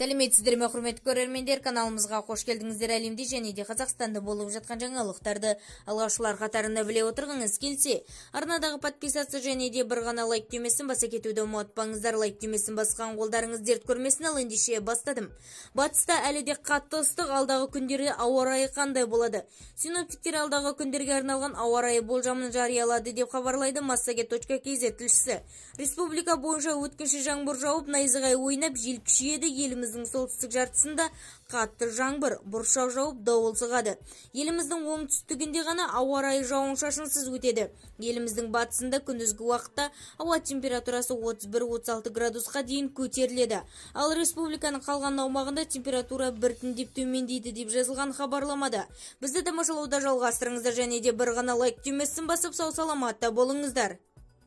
сәлеметсіздер ме құрметті көрермендер каналымызға қош келдіңіздер әлемде және де қазақстанда болып жатқан жаңалықтарды алғашқылар қатарында біле отырғыңыз келсе арнадағы подписаться және де бір ғана лайк түймесін баса кетуді ұмытпаңыздар лайк түймесін басқан қолдарыңыз дерт көрмесін ал ендеше бастадым батыста әлі де қатты ыстық алдағы күндері ауа райы қандай болады синоптиктер алдағы күндерге арналған ауа райы болжамын жариялады деп хабарлайды массагет точка кз тілшісі республика бойынша өткінші жаңбыр жауып найзағай ойнап жел күшейеді еліміз еліміздің солтүстік жартысында қатты жаңбыр бұршау жауып дауыл соғады еліміздің оңтүстігінде ғана ауа райы жауын шашынсыз өтеді еліміздің батысында күндізгі уақытта ауа температурасы 31-36 градусқа дейін көтеріледі ал республиканың қалған аумағында температура біртіндеп төмендейді деп жазылған хабарламада бізді тамашалауда жалғастырыңыздар және де бір ғана лайк түймесін басып сау саламатта болыңыздар